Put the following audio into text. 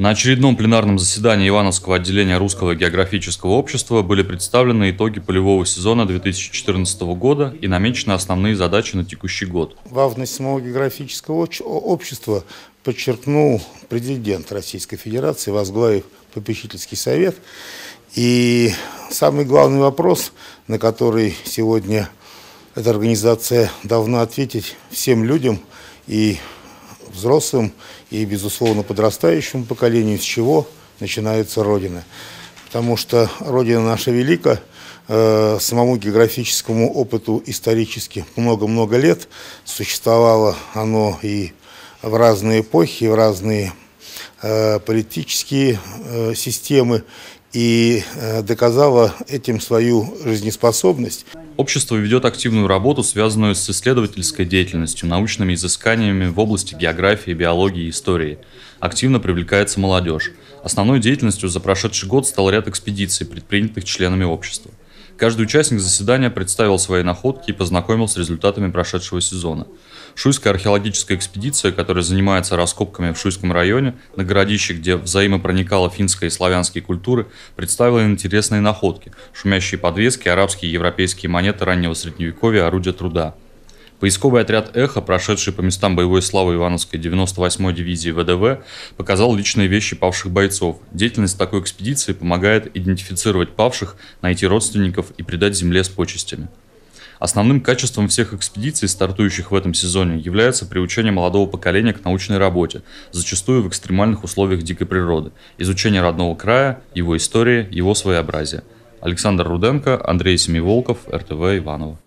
На очередном пленарном заседании Ивановского отделения Русского географического общества были представлены итоги полевого сезона 2014 года и намечены основные задачи на текущий год. Важность самого географического общества подчеркнул президент Российской Федерации, возглавив попечительский совет. И самый главный вопрос, на который сегодня эта организация должна ответить всем людям и взрослым и, безусловно, подрастающему поколению, с чего начинается Родина. Потому что Родина наша велика, э, самому географическому опыту исторически много-много лет существовало оно и в разные эпохи, в разные э, политические э, системы и э, доказала этим свою жизнеспособность. Общество ведет активную работу, связанную с исследовательской деятельностью, научными изысканиями в области географии, биологии и истории. Активно привлекается молодежь. Основной деятельностью за прошедший год стал ряд экспедиций, предпринятых членами общества. Каждый участник заседания представил свои находки и познакомил с результатами прошедшего сезона. Шуйская археологическая экспедиция, которая занимается раскопками в Шуйском районе, на городище, где взаимопроникала финская и славянские культуры, представила интересные находки – шумящие подвески, арабские и европейские монеты раннего средневековья, орудия труда. Поисковый отряд «Эхо», прошедший по местам боевой славы Ивановской 98-й дивизии ВДВ, показал личные вещи павших бойцов. Деятельность такой экспедиции помогает идентифицировать павших, найти родственников и придать земле с почестями. Основным качеством всех экспедиций, стартующих в этом сезоне, является приучение молодого поколения к научной работе, зачастую в экстремальных условиях дикой природы, изучение родного края, его истории, его своеобразия. Александр Руденко, Андрей Семиволков, РТВ Иваново.